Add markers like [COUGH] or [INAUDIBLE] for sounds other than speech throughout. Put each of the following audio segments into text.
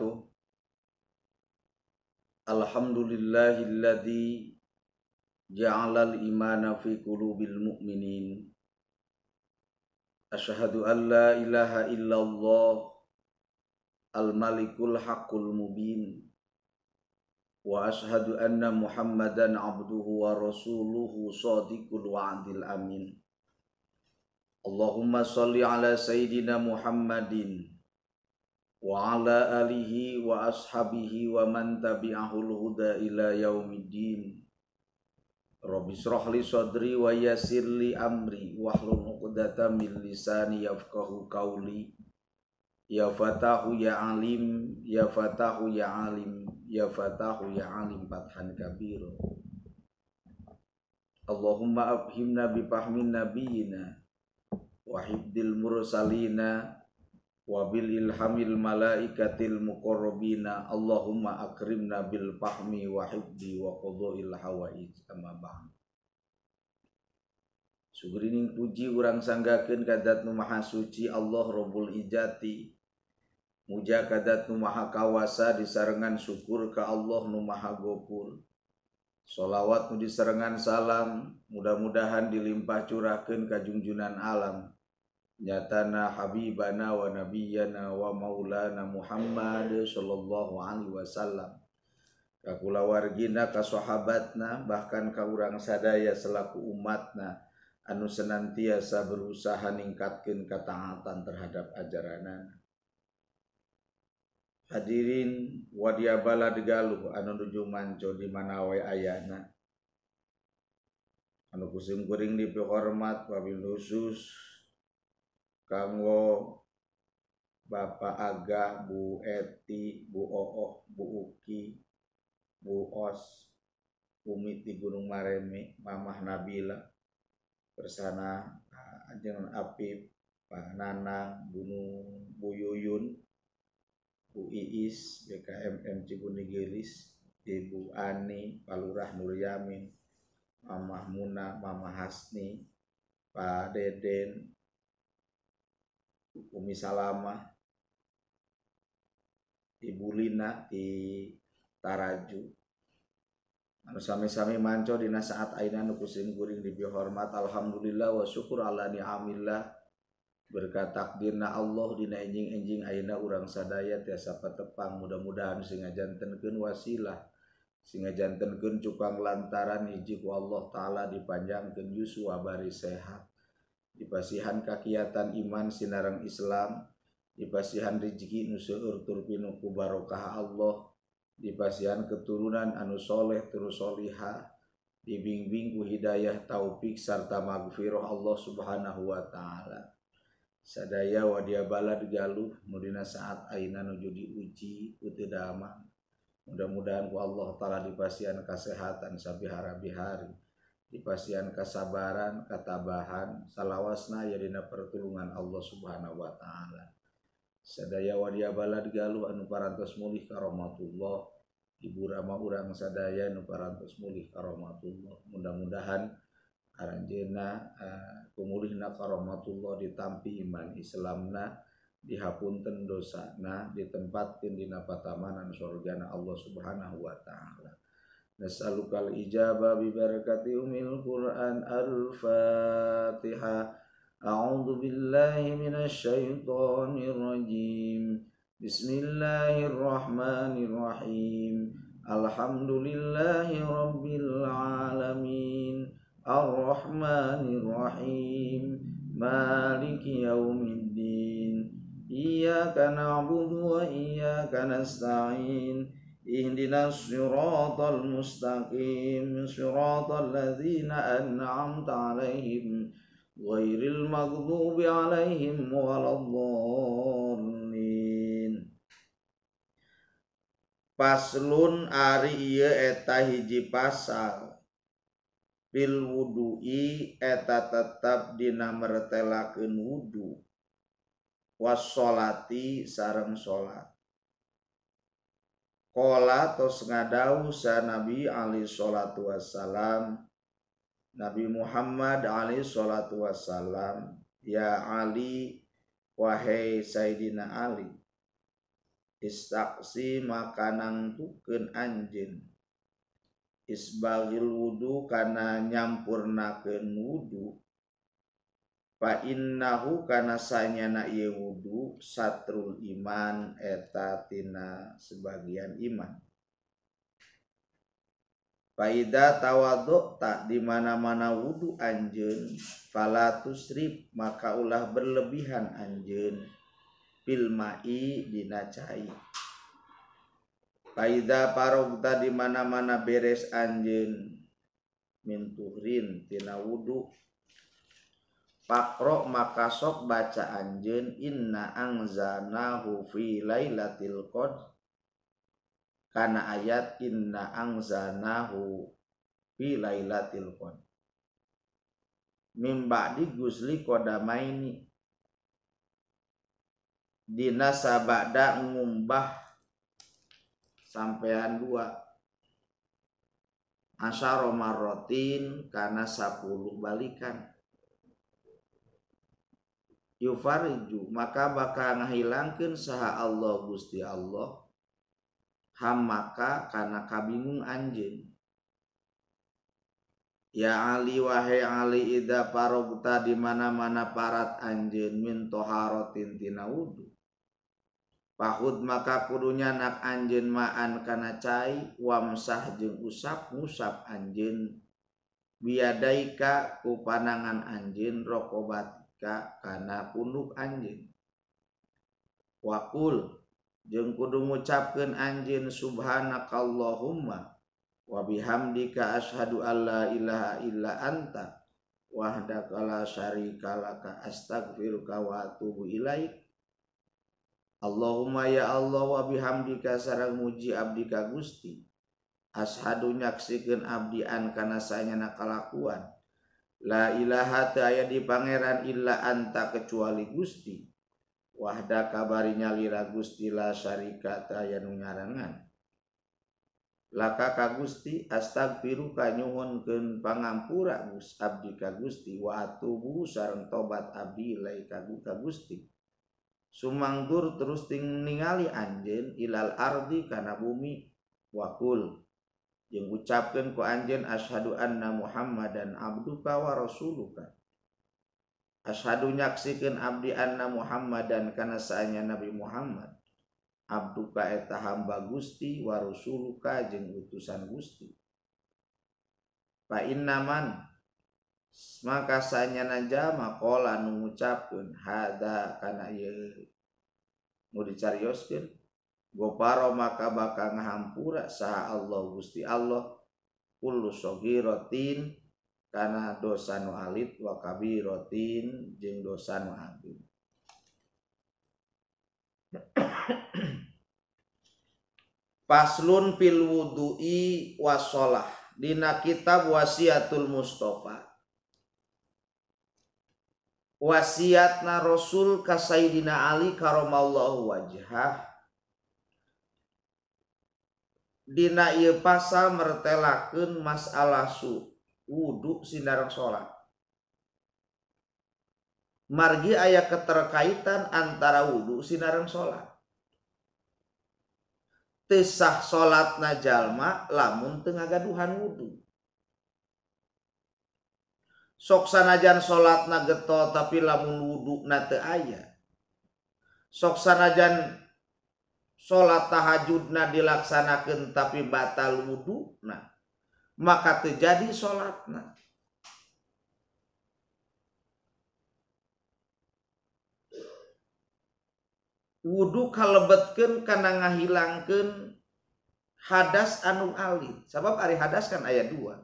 wabarakatuh Alhamdulillahilladzi ja'alal imana fi qulubil mu'minin Ashhadu an la ilaha illallah al-malikul haqqul mubin wa ashhadu anna muhammadan abduhu wa rasuluhu sadiqul wa'dil amin Allahumma salli ala sayyidina muhammadin wa ala alihi wa ashabihi wa man tabi'ahul huda ila yaumiddin Rabbi israh li sadri wa yassir li amri wahlul 'uqdatam min lisani yafqahu qawli Ya Fatahu ya Alim ya Fatahu ya Alim ya Fatahu ya Alim fathan kabir Allahumma abhimna bi fahmin nabiyina wa hibdil mursalina Wabil ilhamil malaikatil mukorobina Allahumma akrimna bil fahmi wa hibdi wa qadha'il hawaij amma ba'd Sugrining puji urang sanggakin kadat nu maha suci Allah robul Ijati Muja kadat nu maha kawasa disarengan syukur ke Allah nu maha gopur Solawat nu disarengan salam mudah-mudahan dilimpah curahkan kajungjunan alam tanah habbibana wabina walana Muhammad Shallallahu Alaihi Wasallam Kakula wargina kashabbatna bahkan kaurang sada selaku umatna anu senantiasa berusaha ingkatkan ketangatan terhadap ajaran hadirin wadiaba Galuh anujuco dimanawana anu kusimguring di pehormat wabilsus, Kanggo Bapak Aga, Bu Eti, Bu Oo, Bu Uki, Bu Os, Umi di Gunung Maremi, Mamah Nabila, Persana, Ajeng Apip, Pak Nanang, Gunung Bu Yuyun, Bu Iis, BKMM Cibunigilis, Ibu Ani, palurah Lurah Nuryamin, Mamah Muna, Mamah Hasni, Pak Deden, Umi Salama, Ibu Lina di Taraju. Anu sami-sami manco dina saat aina nu guring diberi hormat alhamdulillah wa syukur ala ni'amillah berkat takdirna Allah dina enjing-enjing aina urang sadaya tiasa patepang mudah-mudahan sing ngajantenkeun wasilah sing ngajantenkeun cupang lantaran hiji ku Allah taala dipanjangkeun yuswa bari sehat dibasihan kakiatan iman sinarang Islam dibasihan rezeki nusuur turpinu barokah Allah dibasihan keturunan anu soleh terus soliha dibimbing ku hidayah taufik serta magfirah Allah subhanahu wa ta'ala sadaya wadia balad galuh mudina saat aina nuju diuji uti damang mudah-mudahan ku Allah ta'ala dibasihan kesehatan harabi hari dipasian kesabaran, ketabahan, salawasna yadina pertolongan pertulungan Allah Subhanahu wa taala. Sadaya wadia balad galuh anu parantos mulih ka ibu rama urang sadaya anu parantos mulih ka Mudah-mudahan aranjena uh, eh, kumulihna ka ditampi iman Islamna, dihapunten dosana, ditempatin dina patamanan surga Allah Subhanahu wa taala nas'aluka al-ijaba bi barakati umil Qur'an al-Fatihah أعوذ بالله من الشيطان الرجيم بسم الله الرحمن الرحيم الحمد لله رب العالمين الرحمن الرحيم مالك يوم الدين إياك نعبد وإياك نستعين اهدنا الصراط المستقيم صراط الذين أنعمت عليهم غير المغضوب عليهم ولا الضالين Paslun ari ieu eta hiji pasal Bil wudui eta tetap dina mertelakeun wudu Was solati sareng solat Kola tos ngadau sa Nabi Ali salatu Wasallam, Nabi Muhammad Ali salatu Wasallam, Ya Ali wahai Sayyidina Ali Istaksi makanan tuken anjin Isbagil wudu karena nyampurnakan wudu fa innahu kana sanyana ieu wudu satrul iman eta tina sebagian iman Faida tawadok tak di mana mana wudhu anjen, rib maka ulah berlebihan anjen, filmai dinacai. Faida parokta di mana mana beres anjen, minturin tina wudu pakro maka sok baca anjen inna angzanahu fi lailatil qad karena ayat inna angzanahu fi lailatil qad mimba di gusli kodamaini dina sabada ngumbah sampean dua asharomarotin karena sapuluh balikan yufariju maka bakal ngahilangkeun saha Allah Gusti Allah ham maka karena kabingung anjing Ya Ali wahai Ali ida parobta di mana mana parat anjen min toharotin tina wudu. Pahut maka kudunya nak anjen maan kana cai wamsah jeng usap musap anjen biadaika ku panangan anjen rokobat ka kana punduk anjing wakul jeung kudu ngucapkeun anjing subhanakallahumma wa bihamdika asyhadu alla ilaha illa anta wahdaka la syarika laka astaghfiruka wa atubu ilaik Allahumma ya Allah wa bihamdika sareng muji abdika Gusti ashadu nyaksikeun abdi an kana sanyana kalakuan La ilaha ta'ya di pangeran illa anta kecuali gusti. Wahda kabarinya lira gusti la syarika ta'ya nungarangan. Laka ka gusti astagfiru kanyuhun ken pangampura gus abdi ka gusti wa atubu sarang tobat abdi lai ka gusti. Sumangtur terus ting ningali anjen ilal ardi kana bumi wakul mengucapkan ke anj ashadu anna Muhammad dan Abdulkah rasul ashadu nyasken Abdi an Muhammad dan karenanya Nabi Muhammad Abduletahammba Gusti warulu kaj utusan Gustinaman makasanya nanjama ko mengucapkan had mau cariskin goparo maka bakal ngahampura saha Allah Gusti Allah kullu rotin karena dosa nu alit wa rotin jeung dosa nu agung. [CLEARS THROAT] Paslun fil wudu'i wasolah dina kitab wasiatul Mustafa wasiatna Rasul ka Sayyidina Ali karomallahu wajhah Dina ieu pasal mertelakan masalah su wudhu sindarang sholat. Margi ayah keterkaitan antara wudhu sindarang sholat. Tisah sholat najalma lamun tengah gaduhan wudhu. Sok sanajan sholat na geto tapi lamun wudhu na te ayah. Sok sanajan Sholat tahajudna dilaksanakan tapi batal wudhu nah maka terjadi salatna wudhu kalebetkan karena ngahilangkan hadas anu alit sabab ari hadas kan ayat dua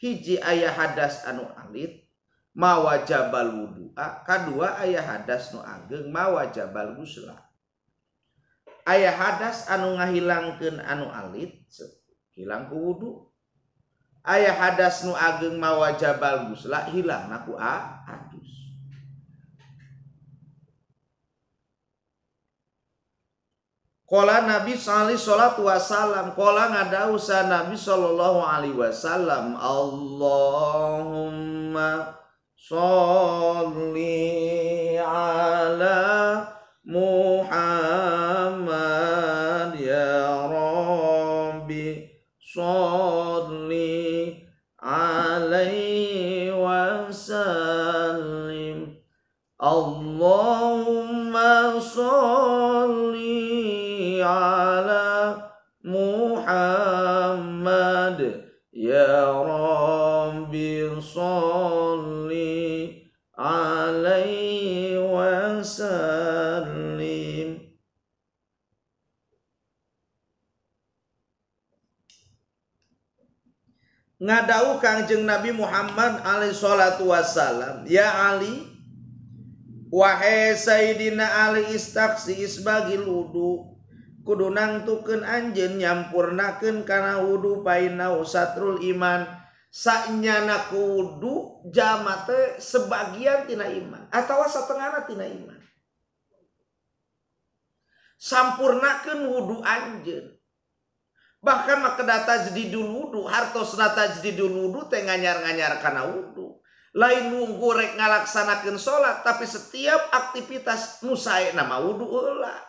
hiji ayah hadas anu alit mawajabal wudhu kedua ayah hadas nu ageng mawajabal muslah ayah hadas anu ngahilangkeun anu alit hilang ku wudu ayah hadas nu ageng mawa jabal gusla hilang naku a atus Kola Nabi Salih Salatu Wasalam Kola ngada ngadausa Nabi Sallallahu Alaihi Wasallam Allahumma Salli Ala Muhammad ya Rabbi. الضالين ngadau kangjeng Nabi Muhammad alaihissalam. salatu wassalam ya Ali wahai Sayyidina Ali istaksi isbagi ludu Kudunang tuken anjen, nyampurnakeun karena wudu painau satrul iman saknya kudu wudu jamate sebagian tina iman atau setengahnya tina iman sammpunaken wudhu anj bahkan makada jedidul wudhu hartodul whunyanya karena wudhu lain mugurrek ngalaksanakan salat tapi setiap aktivitas musa nama wudhulah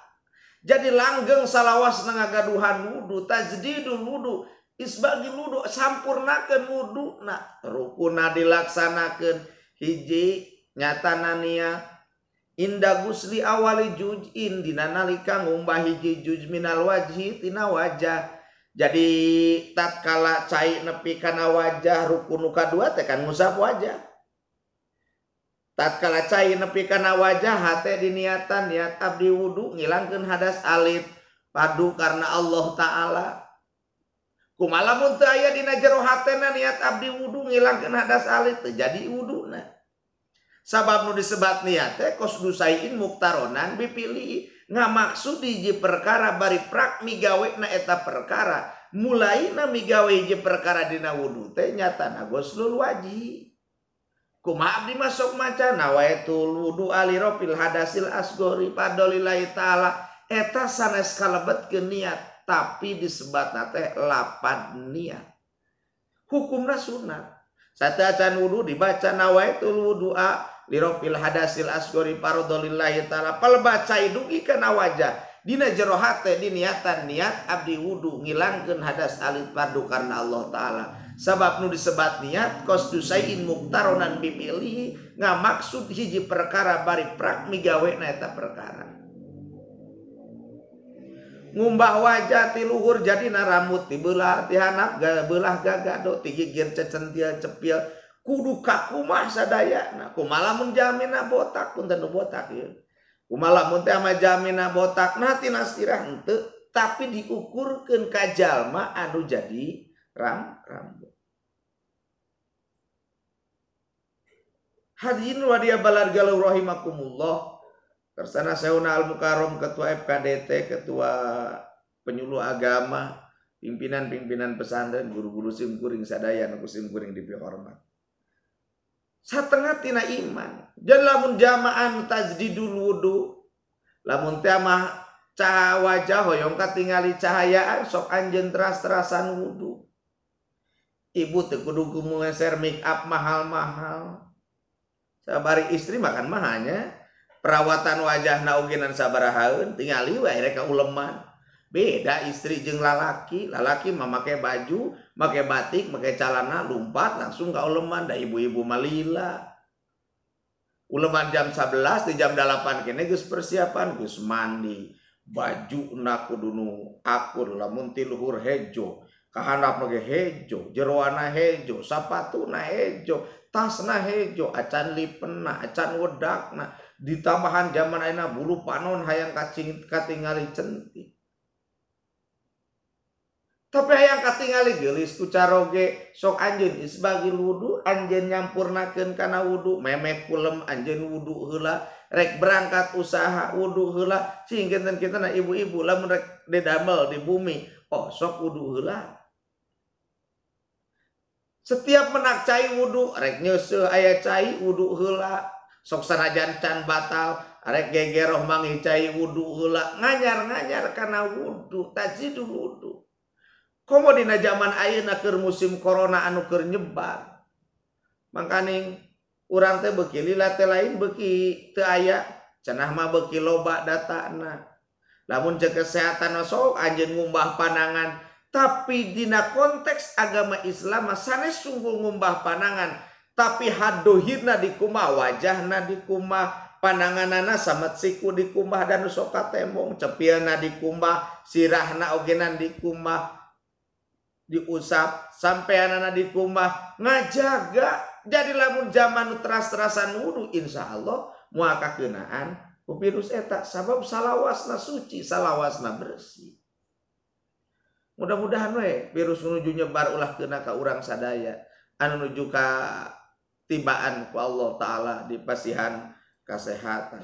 jadi langgeng salahwastengah gaduhan wudhu Tadidul whu isba sammpunaken whu ru dilaksanakan hiji nyatan ni Inda gusli awali jujin dina nalika ngumbah hiji juj minal wajhi tina wajah. Jadi tatkala cai nepi kana wajah rukun kadua teh kan ngusap wajah. Tatkala cai nepi kana wajah hate diniatan niat abdi wudu ngilangkeun hadas alit padu karena Allah taala. Kumalamun teu aya dina jero hatena niat abdi wudu ngilangkeun hadas alit jadi wudu sabab nu disebat niat teh dusain muktaronan dipilih nggak maksud diji perkara bari prak migawe na eta perkara mulai na migawe je perkara dina wudu teh nyata na goslul wajib kuma abdi masuk maca nawaitul aliro alirofil hadasil asgori padolilai ta'ala eta sanes kalebet ke niat tapi disebat nate lapan niat hukumna sunat Sate acan wudu dibaca nawaitul wudu'a liropil hadasil asgori parodolillahi ta'ala. Palbacai dugi kena wajah. Dina jerohate diniatan di niatan niat abdi wudu ngilangkan hadas alit padu karena Allah taala. Sebab nu disebat niat kos dusain muktaronan bipilih ngamaksud hiji perkara bari prak migawe na perkara ngumbah wajah ti luhur jadi naramut ti belah ti anak belah gagado ti gigir cecentil cepil kudu masa daya nah malah menjamin botak pun tentu botak ya kumalamun malah ama jamina botak nah tina sirah ente tapi diukurkan kajalma anu jadi ram rambut hadirin wa dia balar galau rahimakumullah Kersana saya Al Mukarom Ketua FKDT, Ketua Penyuluh Agama, pimpinan-pimpinan pesantren, guru-guru simkuring sadaya, nuku simkuring di hormat. Satengah tina iman. Dan lamun jamaan tajdidul wudu. Lamun tiama cawajah wajah hoyong katingali cahayaan sok anjen teras-terasan wudu. Ibu tekudu kumu make up mahal-mahal. Sabari istri makan mahanya perawatan wajah nauginan sabarahaun tingali wae mereka uleman beda istri jeng lalaki lalaki memakai baju pakai batik pakai calana lumpat langsung ke uleman dah ibu-ibu malila uleman jam 11 di jam 8 kene gus persiapan gus mandi baju naku dunu akur lamun tiluhur hejo kahanap pakai hejo jeroana hejo na hejo tasna hejo acan lipena acan wedakna ditambahan zaman aina bulu panon hayang kacing katingali centi tapi hayang katingali gelis ku caroge sok anjen isbagi wudu anjen nyampurnakeun kana wudhu memek kulem anjen wudu hula rek berangkat usaha wudhu heula singkeun kita na ibu-ibu lamun rek dedamel di bumi oh sok wudu hula setiap menak cai wudhu rek nyese aya cai wudhu heula soksjan Can batal geoh wudhu ngajarjar karena wuduhtaj w kom di zaman aya naker musim Coronaona anu Ker menyebar makan orangila lain benah lo data namun kesehatan ngubah panangan tapi di konteks agama Islam sannya sungguh ngubah panangan. tapi haduhirna dikuma wajahna dikuma pandanganana sama siku dikuma dan soka tembong cepilna dikuma sirahna ogenan dikuma diusap sampai sampeanana dikuma ngajaga jadi lamun zaman teras-terasan wudhu insya Allah muaka kenaan virus eta sabab salawasna suci salawasna bersih mudah-mudahan we virus menuju nyebar ulah kena ke orang sadaya anu nuju ka tibaan ku Allah taala di pasihan kesehatan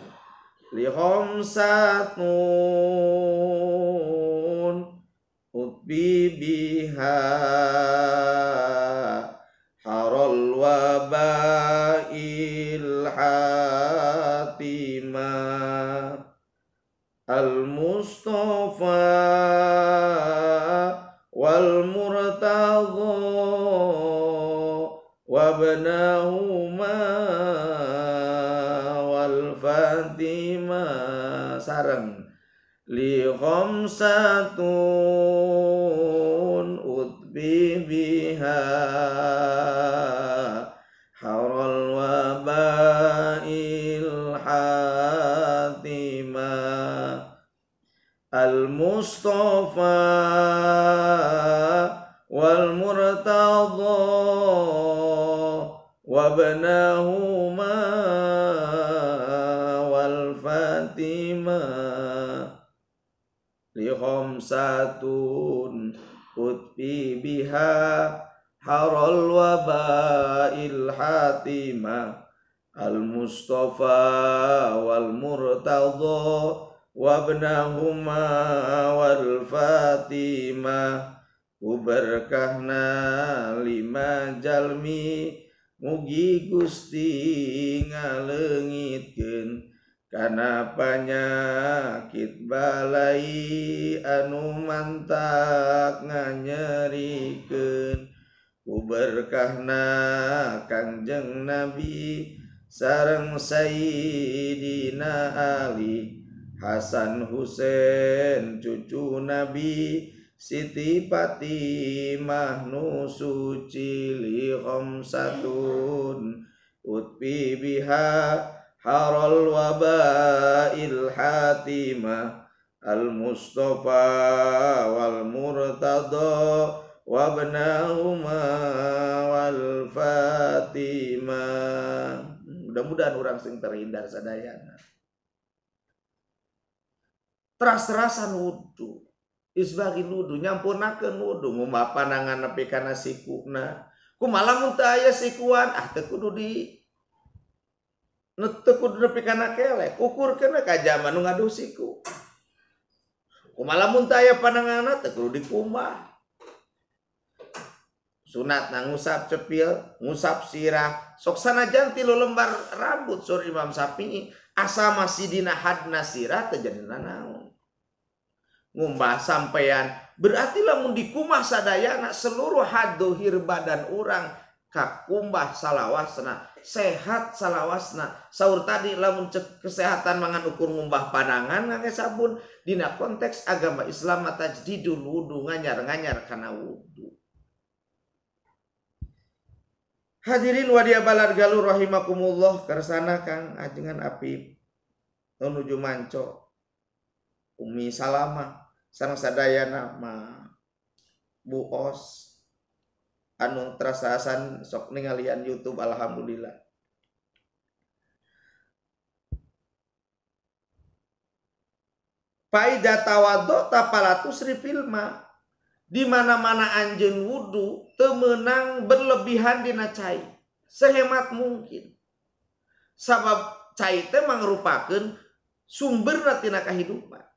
lihom satun utbi biha harol wabah wal Fatima sarang li khamsatun utbi biha haral wa wabail hatima al mustafa wal وابناهما والفاتمة لخمسة أتبي بها حر الوباء الحاتمة المصطفى والمرتضى وابنهما والفاتمة وبركهنا لما جلمي Mugi Gui ngalegitken Kanapanya Ki balai anu mantak nga nyerikken Uuberkah na kangjeng nabi sareng Saydina Ali Hasan Husin cucu nabi, Siti Fatimah nusuci Lihom Satun Utbi biha harol wabail hatimah Al-Mustafa wal Murtado Wabnahuma wal-Fatimah Mudah-mudahan orang sing terhindar sadayana Teras-terasan wudhu isbagi nudu nyampurnakeun wudu mumah panangan nepi kana sikuna kumaha mun teu aya sikuan ah teu kudu di teu kudu nepi kana kelek ukurkeun ka jaman nu ngaduh siku kumaha mun aya pananganna teu kudu dikumah sunat na ngusap cepil ngusap sirah sok sanajan tilu lembar rambut sur Imam Syafi'i asa masih dina hadna sirah teu jadi nanaon ngumbah sampean berarti lamun dikumah sadayana seluruh hadohir badan orang kakumbah salawasna sehat salawasna sahur tadi lamun cek kesehatan mangan ukur ngumbah panangan ngake sabun dina konteks agama Islam tajdidul wudu nganyar-nganyar karena wudu Hadirin wadia balad galur rahimakumullah kersana Kang ajengan api menuju manco Umi Salama sang sadayana ma buos anu terasaan sok ningalian YouTube alhamdulillah Faida tawado tapalatus rifilma di mana mana anjen wudhu temenang berlebihan dina cai sehemat mungkin sabab cai teh mangrupakeun sumber tina kehidupan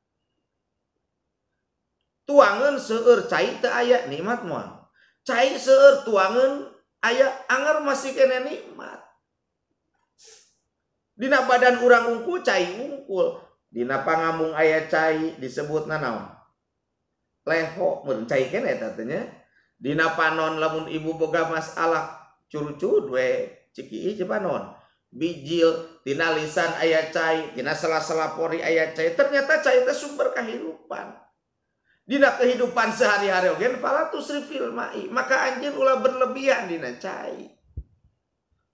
tuangan seur cai te ayak nikmat moal cai seur tuangan ayak anger masih kena nikmat dina badan urang ungkul cai ungkul dina pangamung ayak cai disebut nanau leho mun cai kena tatanya. teh dina panon lamun ibu boga masalah curucu we ciki cipanon bijil tina lisan ayah cai tina sela-sela pori cai ternyata cai itu sumber kehidupan Dina kehidupan sehari-hari oge falatus rifil mai. Maka anjing ulah berlebihan dina cai.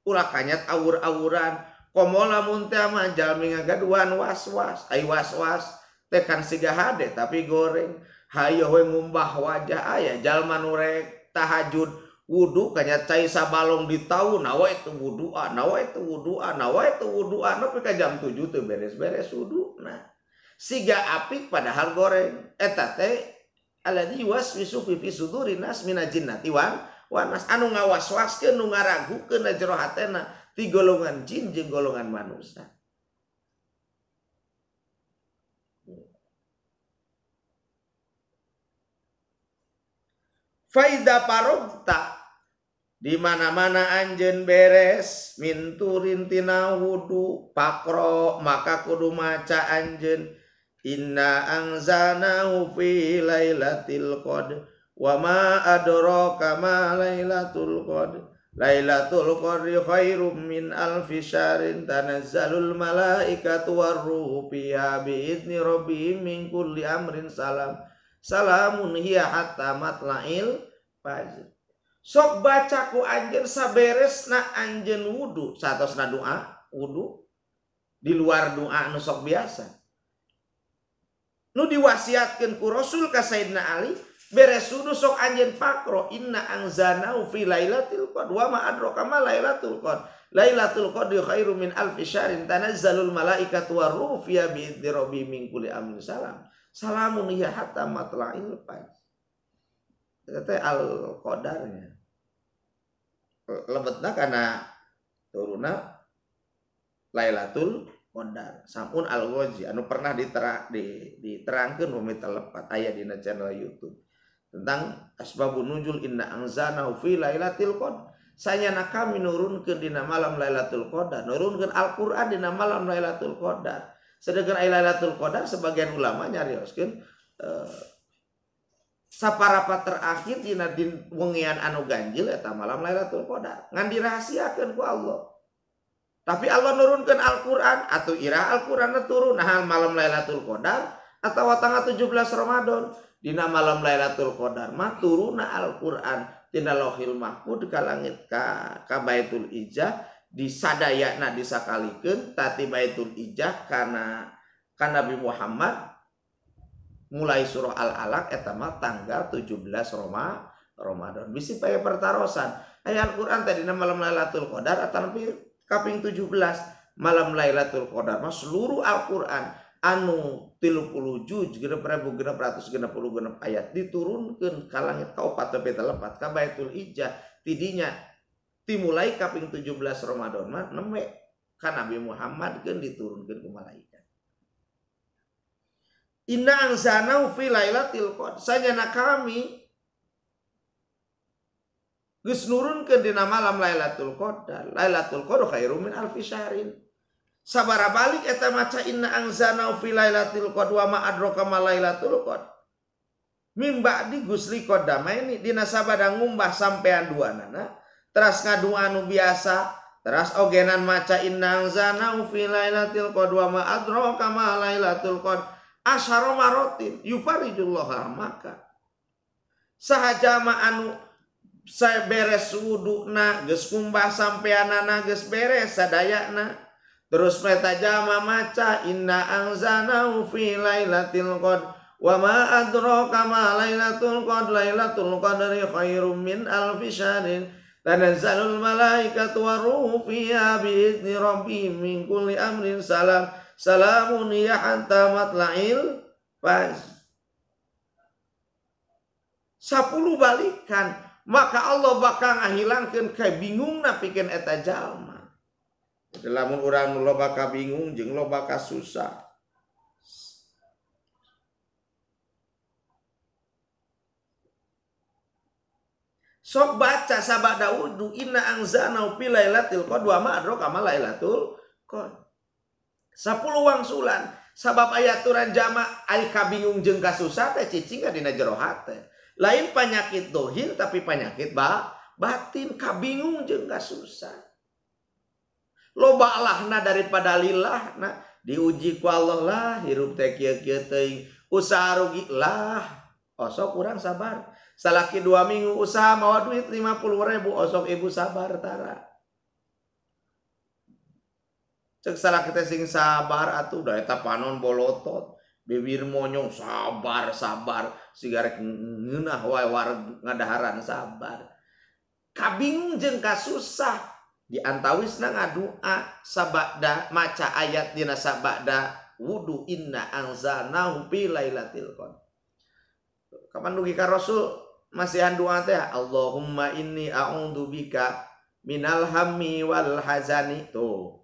Ulah kanyat awur-awuran. Komola muntah manjal gaduan was-was. Ay was-was. Tekan siga hade tapi goreng. Hayo we ngumbah wajah ayah. Jalma nurek tahajud. Wudu kanya cai sabalong di tahun. Nawa itu wuduan. Nawa itu wuduan. Nawa itu wuduan. Tapi ke jam 7 tuh beres-beres wudu. Nah siga apik padahal goreng etate teh alladzi yuwaswisu fi fi suduri nas mina jinnati wan wanas anu ngawaswaskeun nu ngaragukeun jero hatena ti golongan jin jeung golongan manusia Faida parokta di mana-mana anjen beres minturin tina wudu pakro maka kudu maca anjen Inna angzana fi lailatul qadr wa ma adraka ma lailatul qadr Lailatul qadri khairum min alf syahrin tanazzalul malaikatu waruhu fiha idzni rabbihim min kulli amrin salam salamun hiya hatta matla'il fajr sok baca ku anjen saberesna anjen wudu satosna doa wudu di luar doa nu sok biasa nu diwasiatkan ku Rasul ka Sayyidina Ali beres sudu sok anjen pakro inna angzanau fi lailatul qad wa ma adraka ma lailatul qad lailatul qad khairum min alfi syahrin tanazzalul malaikatu waruh fiha bi idzni rabbi min kulli amin salam salamun ya hatta matla'il fajr kata al qadarnya lebetna karena turuna lailatul kondar Samun al Ghazi anu pernah diterang di, diterangkan umi lepat ayat di channel YouTube tentang asbabun nuzul inna anzana fi lailatul qadar sayana kami nurunkeun dina malam lailatul qadar nurunkeun Al-Qur'an dina malam lailatul qadar sedangkan lailatul qadar sebagian ulama nyarioskeun eh, saparapa terakhir di nadin wengian anu ganjil eta malam lailatul qadar ngan dirahasiakeun ku Allah tapi Allah nurunkan Al-Quran atau irah Al-Quran turun nah malam Lailatul Qadar atau tanggal 17 Ramadan dina malam Lailatul Qadar mah turun Al-Quran tina lohil Mahfud ke langit ka, ka Baitul Ijah di disakalikeun tati Baitul Ijah karena kan Nabi Muhammad mulai surah Al-Alaq eta mah tanggal 17 Roma Ramadan bisi paya pertarosan ayat Al-Quran tadi malam Lailatul Qadar atau kaping 17 malam Lailatul Qadar mas seluruh Al-Qur'an anu 30 juz genep ribu genep ratus genep puluh genep ayat diturunkan ke langit peta lepat, ke Baitul Ijah tidinya dimulai kaping 17 Ramadan mah nemek kan Nabi Muhammad kan diturunkan ke malaikat Inna anzanau fi lailatul qadar. sanyana kami nurunkan nurun nama malam Lailatul Qadar. Lailatul Qadar khairum min alfi syahrin. Sabara balik eta maca inna angzana fi Lailatul Qadar wa ma adraka ma Lailatul Qadar. Mim ba'di gusli ini dina sabada ngumbah sampean duanana teras ngadua anu biasa teras ogenan maca inna angzana fi Lailatul Qadar wa ma adraka ma Lailatul Qadar asyara marotin yufarijullah maka sahaja ma anu saya beres wudhu na ges kumbah anak na ges beres sadaya na terus peta jama maca inna angzana fi lailatul qad wa ma adraka ma lailatul qad lailatul qadri khairum min alfi syahrin tanazzalul malaikatu waruhu fiha biizni rabbihim min kulli amrin salam salamun ya hatta matla'il fajr 10 balikan maka Allah bakang anhilangkan kay bingung na pikin eta jalma orang lobaka bingung jeng lobaka sus sok baca sababa in ang na pi uang sulan sabab ayaturan jama ka bingung jengka suscingdina jeroha. lain penyakit dohir tapi penyakit ba batin kabingung juga susah loba lahna daripada nah diuji ku Allah lah hirup teh kieu kieu teuing usaha rugi lah osok kurang sabar salaki dua minggu usaha mawa duit 50 ribu osok ibu sabar tara cek salah kita sing sabar atuh udah eta panon bolotot bibir monyong sabar sabar sigarek ngenah wae war ngadaharan sabar. kabing jeung kasusah diantawisna ngadua sabada maca ayat dina sabada wudu inna anzalnahu fi lailatil qadar. Kapan dugi ka Rasul masihan doa teh Allahumma inni a'udzubika minal hammi wal hazani tuh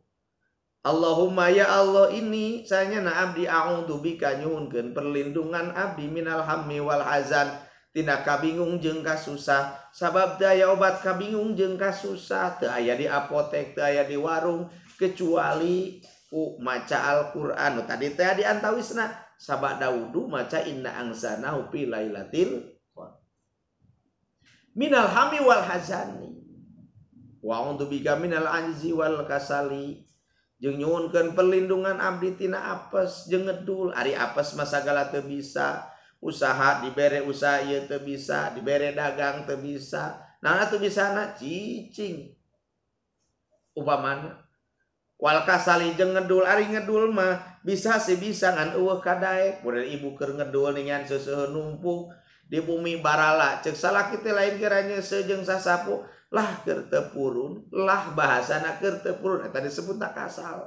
Allahumma ya Allah ini saya na abdi a'udzu bika nyuhunkeun perlindungan abdi minal hammi wal hazan tina kabingung jeung kasusah sabab daya obat kabingung jeung kasusah teu aya di apotek teu aya di warung kecuali ku maca Al-Qur'an tadi teh di antawisna sabab daudu maca inna angsana fi lailatil minal hammi wal hazani wa a'udzu bika minal anzi wal kasali nyunkan perlindungan tina apes jengedul Ari apes masagala tuh bisa usaha dibere usaha ia tuh bisa diberre dagang tuh bisa nah itu bisa na cicing upaman wal kasali jengedul Ari ngedul mah bisa sih bisa ngan uwe kadaek Budak ibu ker ngedul dengan susuh numpuk di bumi barala cek salah kita lain kiranya sejeng sasapu lah kertepurun lah bahasa na kertepurun eh, tadi sebut tak kasal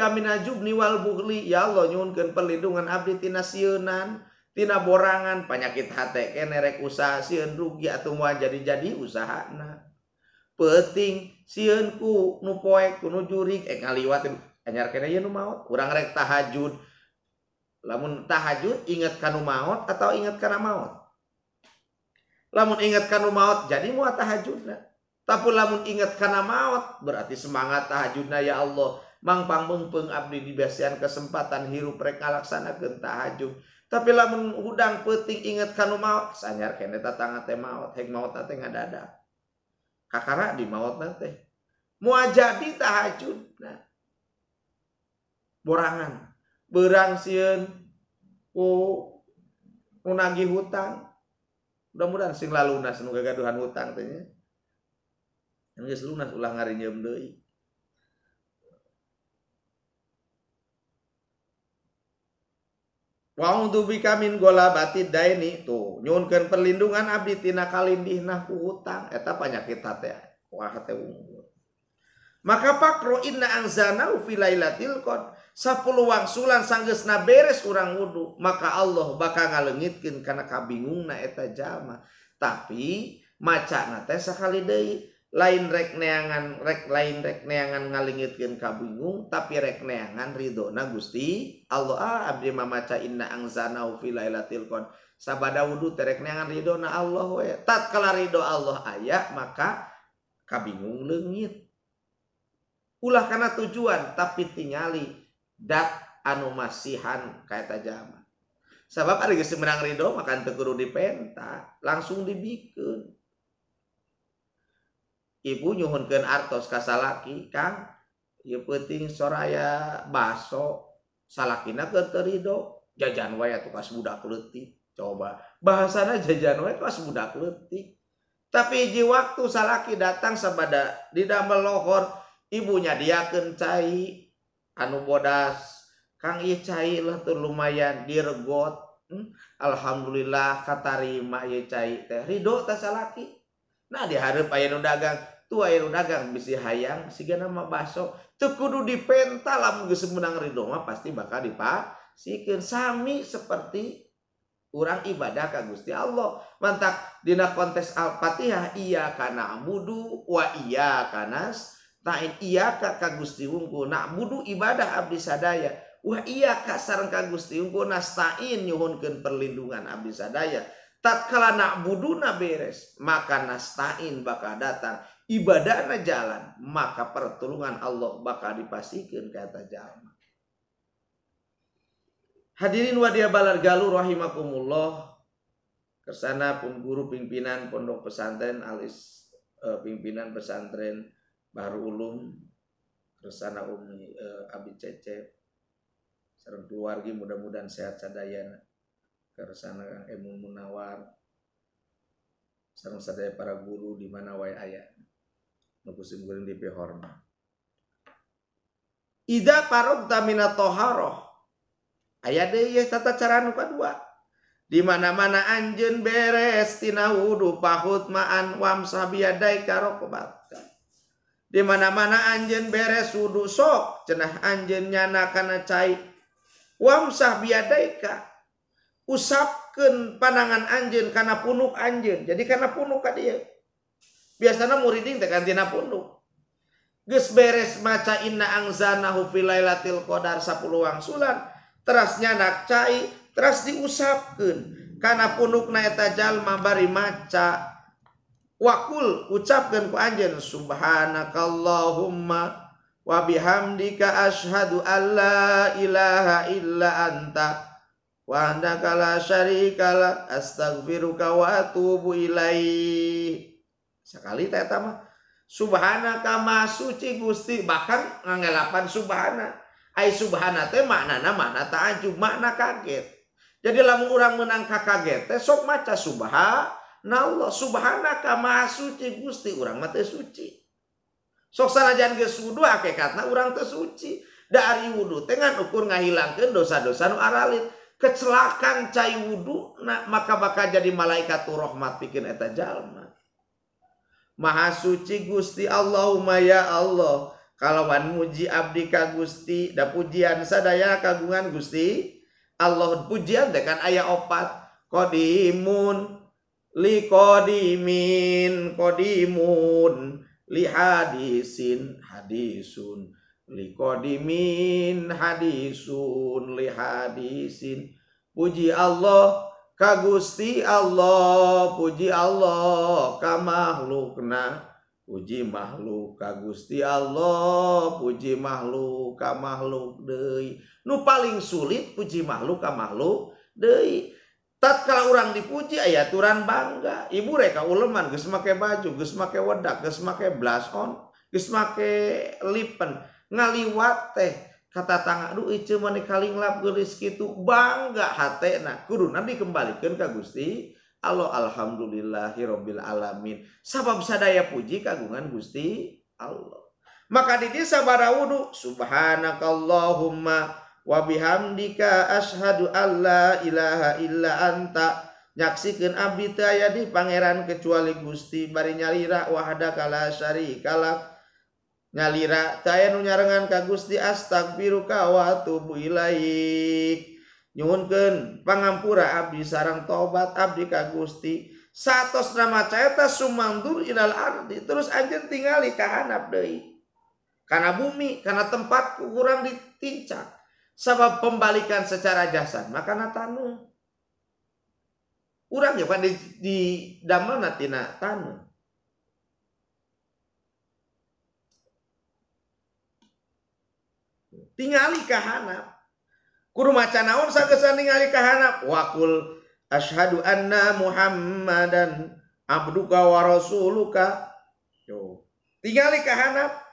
kami najub ni wal bukli ya Allah nyunkan perlindungan abdi tina siunan, tina borangan penyakit hati kene rek usaha siun rugi atau mau jadi-jadi usaha nah penting sieun nupoek nu poek ku nu eh ngaliwatin anyar eh, kena ya nu kurang rek tahajud lamun tahajud inget kanu maut atau inget kana maut? Lamun ingat kanu maut jadi muat tahajudna. Tapi lamun ingat kana maut berarti semangat tahajudna ya Allah. Mang mumpung abdi dibasian kesempatan hirup rek ngalaksanakeun tahajud. Tapi lamun hudang peting ingat kanu maut sanyar kene tatangga teh maut, hek maut teh ngadada Kakara di maut teh. Muat jadi tahajudna. Borangan berang sieun ku hutang mudah-mudahan sing lalunas nu gagaduhan hutang tanya yang selunas geus lunas ulah ngarinyeum deui Wa'udhu bika min golabati daini tuh perlindungan abdi tina kalindih nah hutang eta penyakit hate wah hate maka pakro inna angzana filailatil qad. 10 wangsulan sanggeus na beres urang wudu, maka Allah bakal ngalengitkeun kabingung na eta jama. Tapi maca na teh sakali deui lain rek neangan rek lain rek neangan ngalengitkin kabingung tapi rek neangan ridona Gusti Allah ah, abdi mah maca inna angzana filailatil qad. Sabada wudu teh rek neangan ridona Allah Tatkala ridho Allah ayak maka kabingung lengit ulah karena tujuan tapi tinggali dak anu masihan jama sebab ada yang menang rido, makan teguru di penta langsung dibikin ibu nyuhunkan artos kasalaki kang ya penting soraya baso salakina ke terido jajan waya tuh kas muda kuliti coba bahasana jajan waya tuh kas muda kuliti. tapi hiji waktu salaki datang sabada di dalam lohor ibunya dia kencai anu bodas Kang lah tuh lumayan diregot hmm? Alhamdulillah katarima teh Ridho tasalaki nah diharap aya dagang tua dagang bisi hayang siga nama baso tuh kudu dipenta lamun geus menang ridho mah pasti bakal dipasikeun sami seperti orang ibadah ke Gusti Allah mantak dina kontes Al-Fatihah iya karena budu wa iya karena lain iya kakak Gusti Wungku nak budu ibadah abdi sadaya Wah iya kak sarang kak Gusti Wungku nastain nyuhunkan perlindungan abdi sadaya tatkala nak buduna beres maka nastain bakal datang ibadahna jalan maka pertolongan Allah bakal dipastikan kata jalma Hadirin wadia balar galu rahimakumullah kesana pun guru pimpinan pondok pesantren alis eh, pimpinan pesantren Bahru Ulum, Resana Umi eh, Abi Cecep, sarang keluarga mudah-mudahan sehat sadayana keresana Kang Emun Munawar sarang sadaya para guru di mana wae aya nu kusim guring di horma Ida parokta mina toharoh aya deui ya tata cara nu dua, di mana-mana anjen beres tina wudu pahut ma'an wamsah karok karokobat dimana-mana anjing beres sudhu sok cenah anjing nyanak karena cair wamsah biadaika usapkan panangan anjing karena punuk anjing jadi karena punuh dia biasanya muriding pun bees macana zanaila Qdar 10 uang Sulan terasnya anak cair terus diusapkan karena punuk na tajjallmabar maca Wakul ucapkan ku anjen subhanakallahumma wa bihamdika ashadu an ilaha illa anta wa annaka la syarika la astaghfiruka wa atubu ilaih. Sekali teta mah subhanaka ma suci Gusti bahkan ngangelapan subhana. Ai subhana teh maknana makna ta'ajub makna kaget. Jadi lamun orang menang kakaget teh sok maca subhana Allah subhanaka maha suci Gusti orang mata suci sana jangan ke sudu hakikatnya orang tersuci dari wudhu tengah ukur ngahilangkan dosa-dosa nu aralit kecelakaan cai wudhu nah, maka bakal jadi malaikat rahmat bikin eta jalma maha suci Gusti Allahumma ya Allah kalawan muji abdi ka Gusti da pujian sadaya kagungan Gusti Allah pujian dengan ayah opat kodimun li kodimin kodimun li hadisin hadisun li kodimin hadisun li hadisin puji Allah kagusti Allah puji Allah ka makhlukna puji makhluk ka Gusti Allah puji makhluk ka makhluk deui nu paling sulit puji makhluk ka makhluk deui tatkala orang dipuji ayat aturan bangga ibu reka uleman geus make baju geus make wedak geus make blush on geus make lipen ngaliwat teh kata tangga aduh ieu mah kalinglap geulis kitu bangga hatena kuduna dikembalikeun ka Gusti Allah alhamdulillahirabbil alamin sabab sadaya puji kagungan Gusti Allah maka di dia sabara wudu subhanakallahumma wa bihamdika ashadu alla ilaha illa anta nyaksikan abdi aya di pangeran kecuali Gusti bari nyalira wahda kala syari kala nyalira taya nu nyarengan ka Gusti astagfiruka wa tubu ilaik nyuhunkeun pangampura abdi sarang tobat abdi ka Gusti satos nama ceta sumandur ilal ardi terus anjeun tingali ka handap deui kana bumi kana tempat kurang ditincak sebab pembalikan secara jasad maka natanu urang ya pada di, di damel natina tanu tingali kahanap kudu naon sagesan ningali kahanap wakul asyhadu anna muhammadan abduka wa rasuluka yo tingali kahanap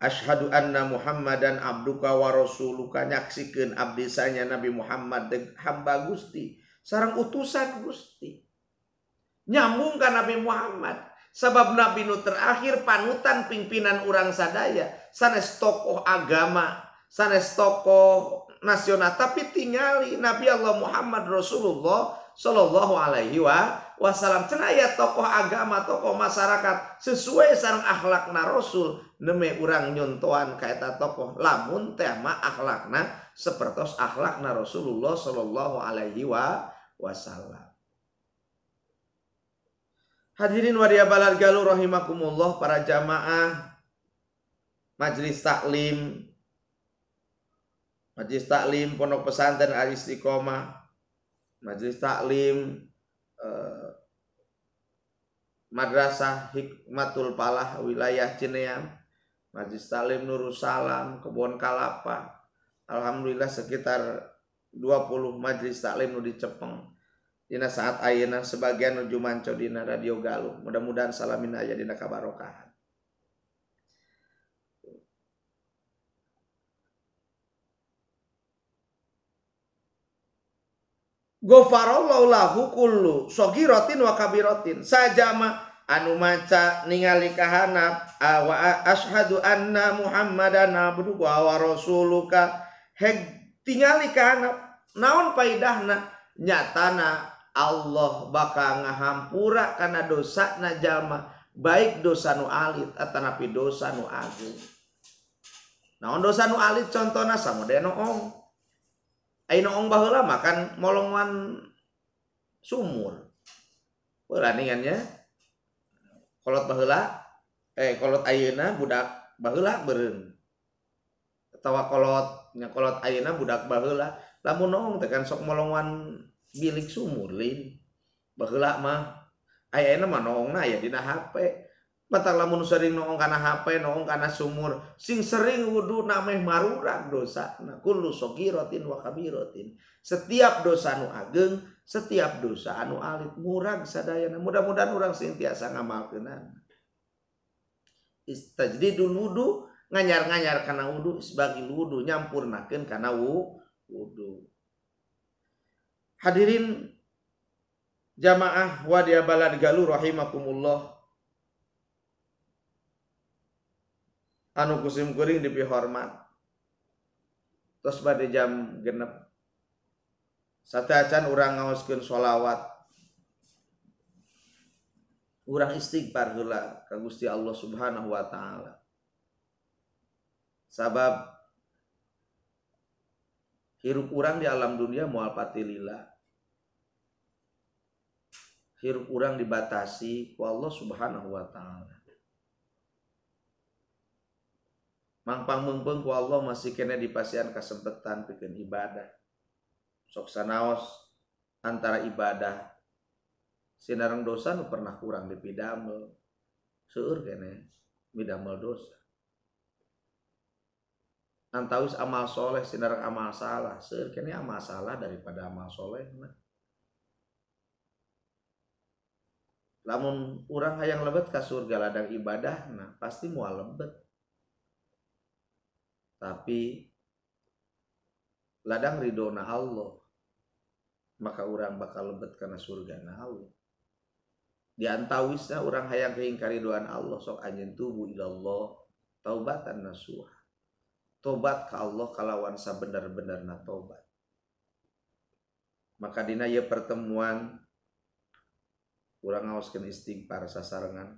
Ashadu anna Muhammadan abduka wa rasuluka nyaksikeun abdi Nabi Muhammad hamba Gusti sarang utusan Gusti. nyambungkan Nabi Muhammad sebab Nabi nu terakhir panutan pimpinan orang sadaya sanes tokoh agama sanes tokoh nasional tapi tinggali Nabi Allah Muhammad Rasulullah Shallallahu alaihi wa wasallam cenaya tokoh agama tokoh masyarakat sesuai sarang akhlakna rasul neme urang nyontohan kaita tokoh lamun tema akhlakna sepertos akhlakna Rasulullah Shallallahu alaihi wa wasallam Hadirin balar galuh rahimakumullah para jamaah majelis taklim majelis taklim pondok pesantren al istiqomah majelis taklim eh, Madrasah Hikmatul Palah wilayah Cineam, Majlis Talim Salam Kebon Kalapa. Alhamdulillah sekitar 20 majlis Salim di Cepeng. Dina saat ayeuna sebagian nuju manco dina radio Galuh. Mudah-mudahan salamin aja dina kabarokahan. Gofarallahu lahu kullu sagiratin wa kabiratin. Sajama anu maca ningali kahana wa ashadu anna muhammadan abduhu wa rasuluka heg tingali kahana naon paidahna nyatana Allah bakal ngahampura karena dosa najama baik dosa nu alit atau napi dosa nu agung naon dosa nu alit contohnya sama denong Ayo noong bahula makan molongan sumur. Bahula ya Kolot bahula. Eh kolot ayuna budak bahula beren. Tawa kolot. kolot ayuna budak bahula. Lamun nong tekan sok molongan bilik sumur lin. Bahula mah. ayena mah nongna na ya dina hape. Batak lamun sering noong karena HP, noong karena sumur. Sing sering wudhu nameh marurak dosa. Nah, kullu sokirotin wa kabirotin. Setiap dosa anu ageng, setiap dosa anu alit. murang sadayana. Mudah-mudahan orang sentiasa ngamalkenan. Istajdidul wudhu. Nganyar-nganyar karena wudhu. Sebagai wudhu. Nyampurnakan karena wudhu. Hadirin jamaah wadiabala digalu rahimakumullah anu kusim kuring dipi hormat terus pada jam genep sate acan orang ngauskan sholawat orang istighfar heula ka Gusti Allah Subhanahu wa taala. Sabab hirup orang di alam dunia moal patilila. Hirup orang dibatasi ku Allah Subhanahu wa taala. mangpang mempeng ku Allah masih kena dipasian kesempatan bikin ibadah sok sanaos antara ibadah sinarang dosa nu pernah kurang dipidamel seur kene midamel dosa antawis amal soleh sinarang amal salah seur kene amal salah daripada amal soleh nah. lamun orang yang lebet ke surga ladang ibadah nah pasti mual lebet tapi ladang ridho na Allah maka orang bakal lebet karena surga na Allah di antawisnya orang hayang keingkari doan Allah sok anjen tubuh ilallah taubatan nasuha tobat ke Allah kalawan sa benar na tobat maka dina ya pertemuan orang ngawaskan istighfar sasarengan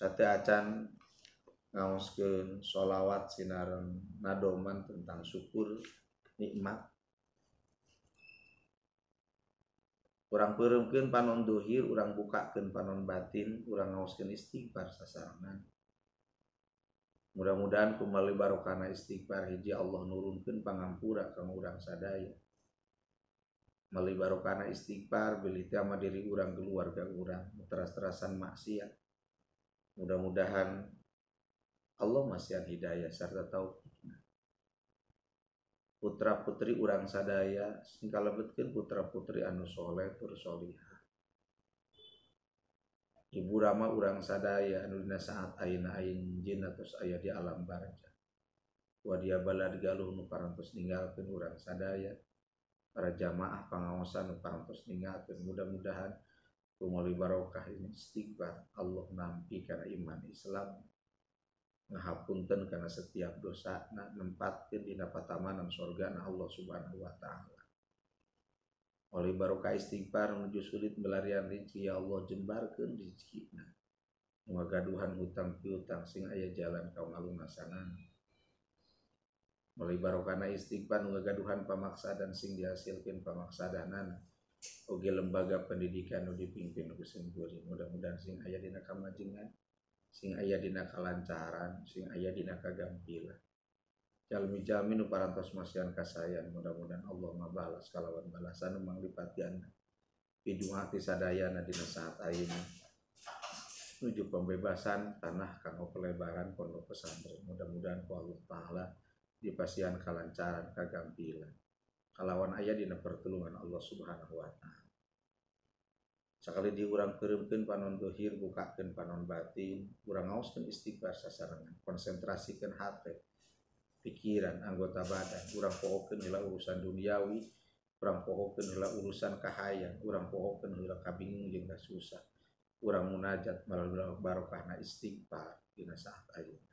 sate acan ngauskeun sholawat sinaran nadoman tentang syukur nikmat kurang peremkeun panon dohir urang bukakeun panon batin urang ngaoskeun istighfar sasarana. mudah-mudahan kembali barokana istighfar hiji Allah nurunkan pangampura kang urang sadaya Mali barokana istighfar beliti sama diri urang keluarga urang teras-terasan maksiat mudah-mudahan Allah masih hidayah serta taufik putra putri urang sadaya singkalebetkeun putra putri anu soleh tur soliha ibu rama urang sadaya anu dina saat ayin ayin jin atau ayah di alam barja wadia dia balad galuh nu parantos ninggalkeun urang sadaya para jamaah pengawasan nu parantos ninggalkeun mudah-mudahan kumoli barokah ini istighfar Allah nampi karena iman Islam ngahapunten karena setiap dosa na nempatin di patamanan sorga na Allah subhanahu wa ta'ala oleh barokah istighfar menuju sulit melarian rinci ya Allah jembarkan rizki na mengagaduhan hutang piutang sing ayah jalan kaum alun nasanan oleh na istighfar mengagaduhan pamaksa dan sing dihasilkan pamaksa danan Oke lembaga pendidikan udah dipimpin udah sendiri mudah-mudahan sing ayah dina kamajengan sing ayah dina kalancaran sing ayah dina kagampilan jalmi jalmi nu parantos masian kasayan mudah-mudahan Allah mabalas kalawan balasan memang lipatian hidung hati sadayana dina saat ayeuna menuju pembebasan tanah kanggo pelebaran pondok pesantren mudah-mudahan ku Allah di pasian kalancaran kagampilan kalawan aya dina pertolongan Allah subhanahu wa taala sekali di urang kirimkan panon dohir bukakan panon batin urang ngauskan istighfar sasarangan konsentrasikan hati pikiran anggota badan urang pohokan hila urusan duniawi urang pohokan hila urusan kahayang urang pohokan hila kabingung jeung susah urang munajat melalui barokahna istighfar dina saat ayun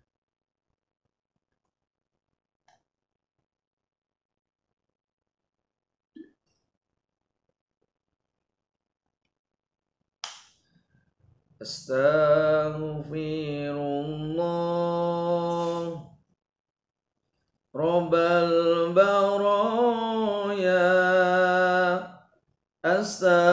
أستغفر الله رب البرايا أستغفر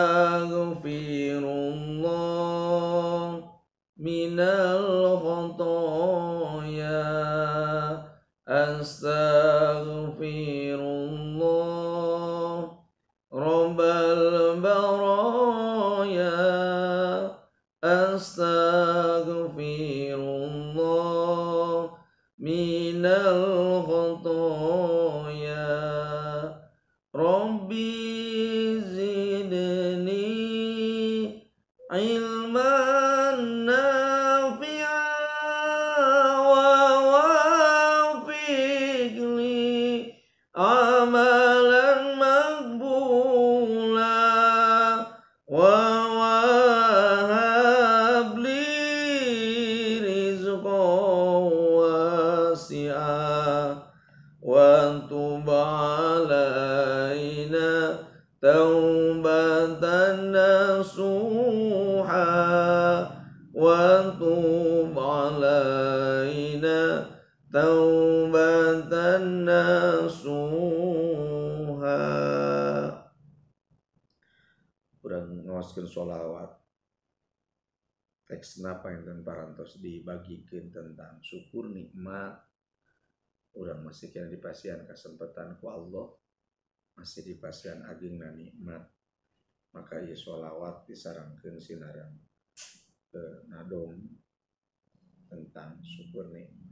kurang ngawaskan sholawat teks kenapa yang parantos dibagikan tentang syukur nikmat orang masih kena dipasian kesempatan ku Allah masih dipasian ageng dan nikmat maka ia sholawat disarankan sinaran ke nadom tentang syukur nikmat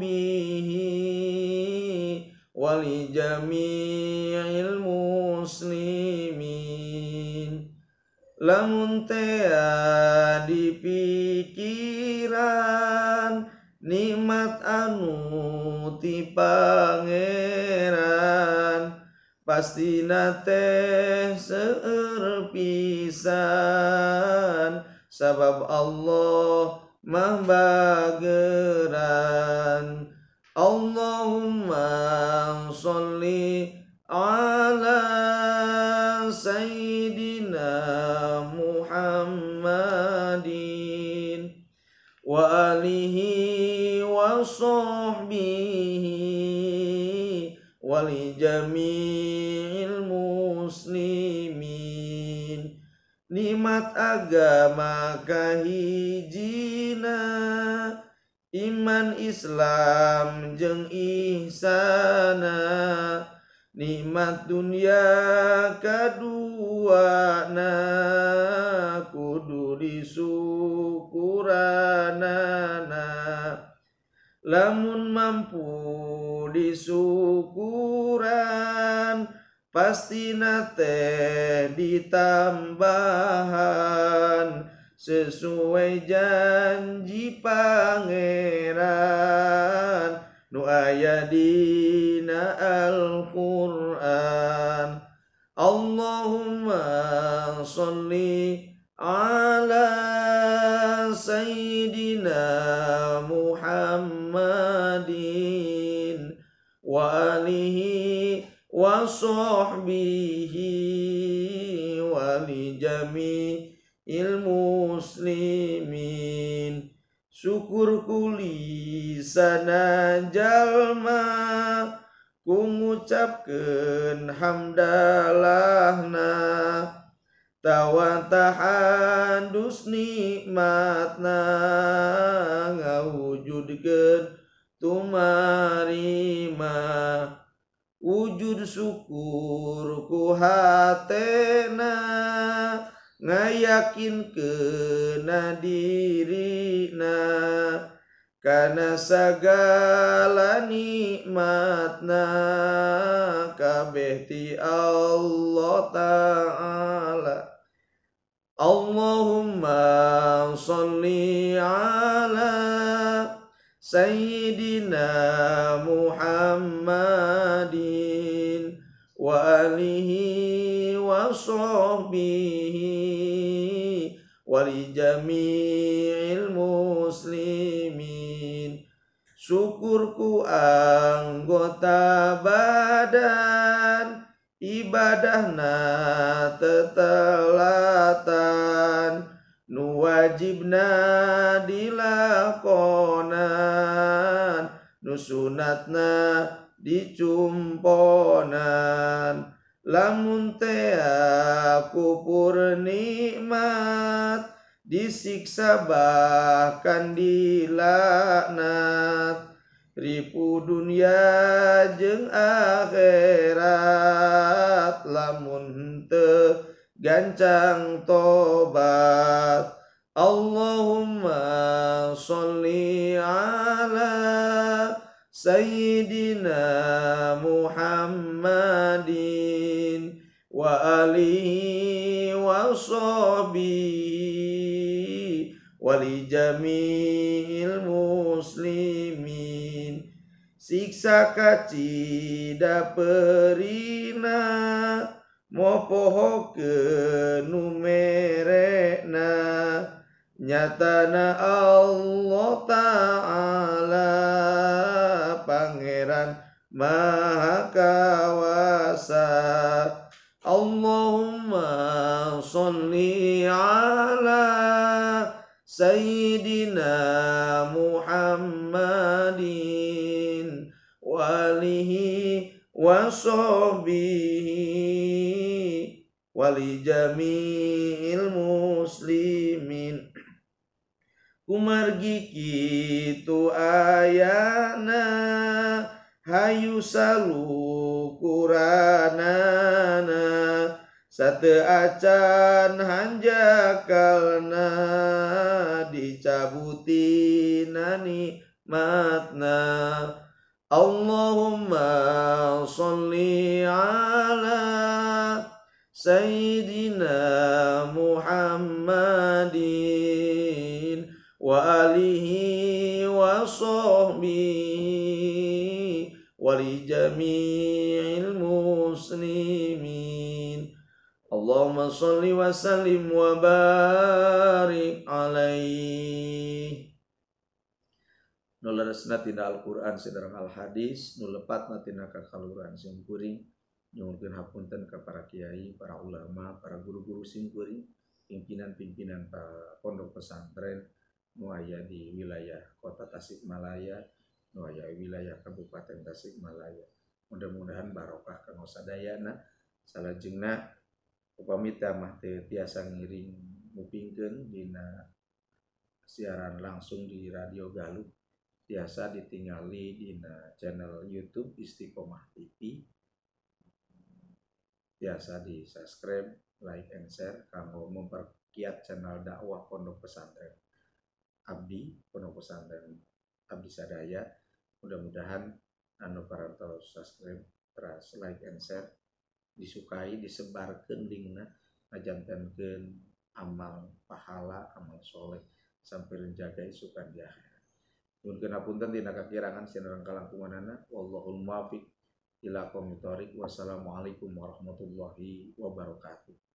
به ولجميع المسلمين lamun tea di pikiran nikmat anu ti pangeran pasti nate seerpisan sabab Allah membageran Allahumma sholli ala sayyidina Muhammadin wa alihi wa sahbihi wa li jami'i nikmat agama kahijina iman Islam jeng ihsana nikmat dunia kedua na kudu na lamun mampu disukuran pasti nate ditambahan sesuai janji pangeran nu aya dina Al-Qur'an Allahumma sholli ala sayyidina Muhammadin wa alihi وصحبه ولجميع المسلمين syukur kuli sana jalma ku ngucapkeun hamdalahna tawatahandus nikmatna ngawujudkan tumarima wujud syukurku hatena ngayakin kena dirina karena segala nikmatna kabeh ti Allah Ta'ala Allahumma salli ala Sayyidina Muhammad وآله وصحبه ولجميع المسلمين syukurku anggota badan ibadahna tetelatan nuwajibna dilakonan nusunatna dicumponan lamun teh kupur nikmat disiksa bahkan dilaknat ribu dunia jeng akhirat lamun te gancang tobat Allahumma sholli Wali ilmu muslimin siksa kacida perina mopoho ke numerena nyatana Allah Ta'ala pangeran maha kawasa Allahumma salli ala سيدنا محمد وآله وصحبه ولجميع المسلمين kumargi kitu ayana hayu salu kuranana satu acan hanja karena dicabuti nani matna Allahumma salli ala Sayyidina Muhammadin wa alihi wa sahbihi wa jami'il Allahumma salli wa sallim wa barik alaih. Nuleresna tina Al-Quran sedang al-hadis, nulepatna tina kakaluran simkuring, nyungkin hapunten ke para kiai, para ulama, para guru-guru simkuring, pimpinan-pimpinan pondok pesantren, nuaya di wilayah kota Tasikmalaya, nuaya wilayah Kabupaten Tasikmalaya. Mudah-mudahan barokah kanggo Salah salajengna pamita mah teu tiasa ngiring mupingkeun dina siaran langsung di Radio Galuh biasa ditinggali di channel YouTube Istiqomah TV biasa di subscribe like and share kamu memperkiat channel dakwah pondok pesantren Abdi pondok pesantren Abdi Sadaya mudah-mudahan anu para subscribe terus like and share disukai disebarkan dingna ajantankan amal pahala amal soleh sampai menjagai suka di akhirat pun kenapunten kan kakirangan sinarang kalangkungan anak wallahul muafiq ila qomitoriq wassalamualaikum warahmatullahi wabarakatuh